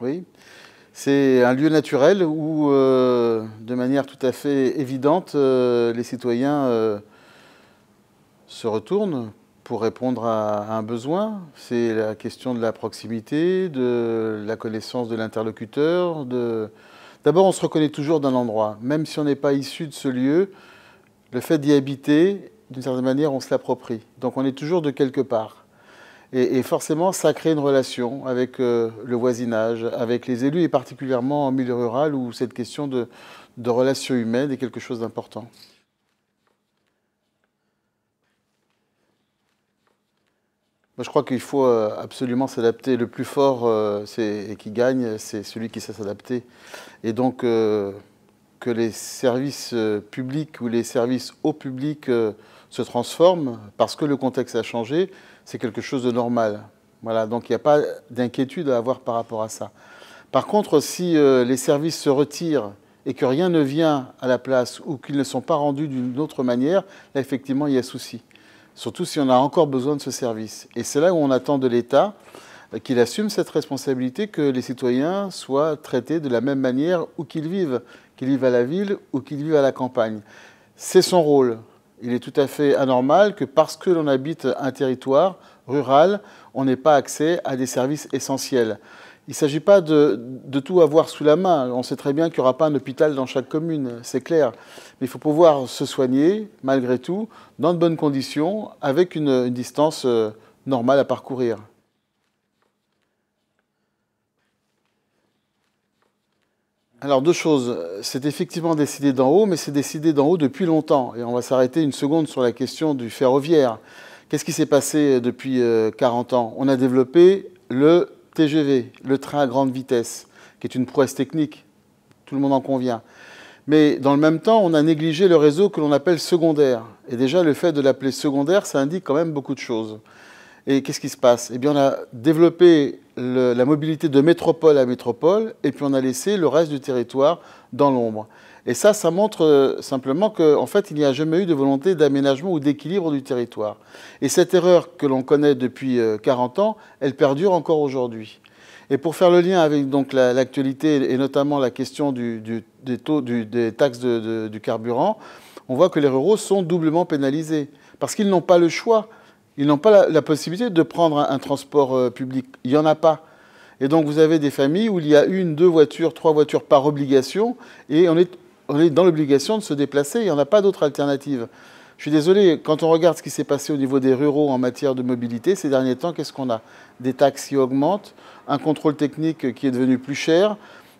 Oui. C'est un lieu naturel où, euh, de manière tout à fait évidente, euh, les citoyens euh, se retournent pour répondre à, un besoin. C'est la question de la proximité, de la connaissance de l'interlocuteur. D'abord, on se reconnaît toujours d'un endroit. Même si on n'est pas issu de ce lieu, le fait d'y habiter, d'une certaine manière, on se l'approprie. Donc on est toujours de quelque part. Et, forcément, ça crée une relation avec euh, le voisinage, avec les élus, et particulièrement en milieu rural où cette question de, relations relation humaine est quelque chose d'important. je crois qu'il faut euh, absolument s'adapter. Le plus fort euh, et qui gagne, c'est celui qui sait s'adapter. Et donc, que les services publics ou les services au public se transforment parce que le contexte a changé, c'est quelque chose de normal. Voilà, donc il n'y a pas d'inquiétude à avoir par rapport à ça. Par contre, si euh, les services se retirent et que rien ne vient à la place ou qu'ils ne sont pas rendus d'une autre manière, là effectivement il y a souci. Surtout si on a encore besoin de ce service. Et c'est là où on attend de l'État euh, qu'il assume cette responsabilité que les citoyens soient traités de la même manière où qu'ils vivent, qu'ils vivent à la ville ou qu'ils vivent à la campagne. C'est son rôle. Il est tout à fait anormal que parce que l'on habite un territoire rural, on n'ait pas accès à des services essentiels. Il ne s'agit pas de, tout avoir sous la main. On sait très bien qu'il n'y aura pas un hôpital dans chaque commune, c'est clair. Mais il faut pouvoir se soigner, malgré tout, dans de bonnes conditions, avec une distance euh, normale à parcourir. Alors deux choses, c'est effectivement décidé d'en haut, mais c'est décidé d'en haut depuis longtemps. Et on va s'arrêter une seconde sur la question du ferroviaire. Qu'est-ce qui s'est passé euh, depuis 40 euh, ans On a développé le TGV, le train à grande vitesse, qui est une prouesse technique, tout le monde en convient. Mais dans le même temps, on a négligé le réseau que l'on appelle secondaire. Et déjà, le fait de l'appeler secondaire, ça indique quand même beaucoup de choses. Et qu'est-ce qui se passe Eh bien, on a développé la mobilité de métropole à métropole, et puis on a laissé le reste du territoire dans l'ombre. Et ça, ça montre euh, simplement qu'en fait, il n'y a jamais eu de volonté d'aménagement ou d'équilibre du territoire. Et cette erreur que l'on connaît depuis 40 euh, ans, elle perdure encore aujourd'hui. Et pour faire le lien avec donc l'actualité et notamment la question des taux, des taxes du carburant, on voit que les ruraux sont doublement pénalisés parce qu'ils n'ont pas le choix. Ils n'ont pas la, possibilité de prendre un, transport euh, public. Il n'y en a pas. Et donc vous avez des familles où il y a une, deux voitures, trois voitures par obligation, et on est, dans l'obligation de se déplacer, il n'y en a pas d'autre alternative. Je suis désolé, quand on regarde ce qui s'est passé au niveau des ruraux en matière de mobilité, ces derniers temps, qu'est-ce qu'on a Des taxes qui augmentent, un contrôle technique qui est devenu plus cher,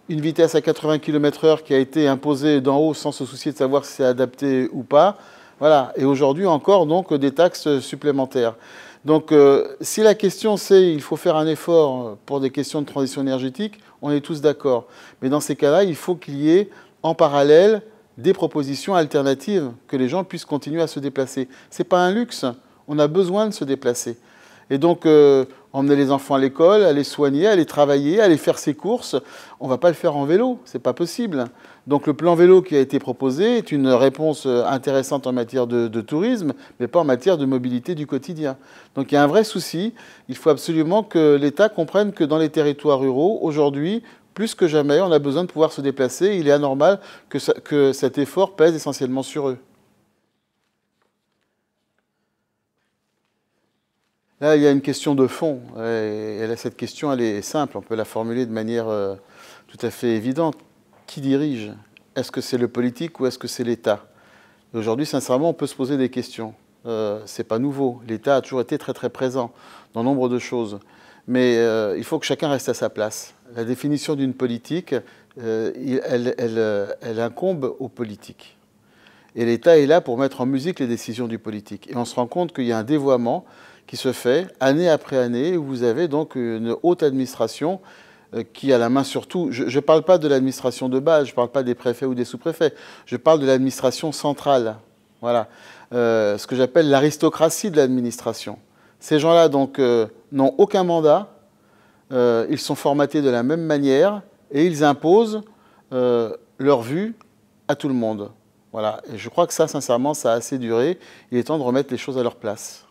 une vitesse à 80 km/h qui a été imposée d'en haut sans se soucier de savoir si c'est adapté ou pas. Voilà. Et aujourd'hui encore, donc, des taxes supplémentaires. Donc, euh, si la question c'est il faut faire un effort pour des questions de transition énergétique, on est tous d'accord. Mais dans ces cas-là, il faut qu'il y ait en parallèle des propositions alternatives que les gens puissent continuer à se déplacer. Ce n'est pas un luxe. On a besoin de se déplacer. Et donc, euh, emmener les enfants à l'école, aller soigner, aller travailler, aller faire ses courses, on ne va pas le faire en vélo, Ce n'est pas possible. Donc le plan vélo qui a été proposé est une réponse euh, intéressante en matière de, tourisme, mais pas en matière de mobilité du quotidien. Donc il y a un vrai souci. Il faut absolument que l'État comprenne que dans les territoires ruraux, aujourd'hui, plus que jamais, on a besoin de pouvoir se déplacer. Il est anormal que cet effort pèse essentiellement sur eux. Là, il y a une question de fond. Et, cette question, elle est simple. On peut la formuler de manière euh, tout à fait évidente. Qui dirige Est-ce que c'est le politique ou est-ce que c'est l'État Aujourd'hui, sincèrement, on peut se poser des questions. Euh, Ce n'est pas nouveau. L'État a toujours été très très présent dans nombre de choses. Mais euh, il faut que chacun reste à sa place. La définition d'une politique, elle, elle, incombe aux politiques. Et l'État est là pour mettre en musique les décisions du politique. Et on se rend compte qu'il y a un dévoiement qui se fait année après année, où vous avez donc une haute administration euh, qui a la main sur tout. Je ne parle pas de l'administration de base, je ne parle pas des préfets ou des sous-préfets, je parle de l'administration centrale. Voilà, euh, ce que j'appelle l'aristocratie de l'administration. Ces gens-là donc euh, n'ont aucun mandat, ils sont formatés de la même manière et ils imposent leur vue à tout le monde. Voilà, et je crois que ça, sincèrement, ça a assez duré. Il est temps de remettre les choses à leur place.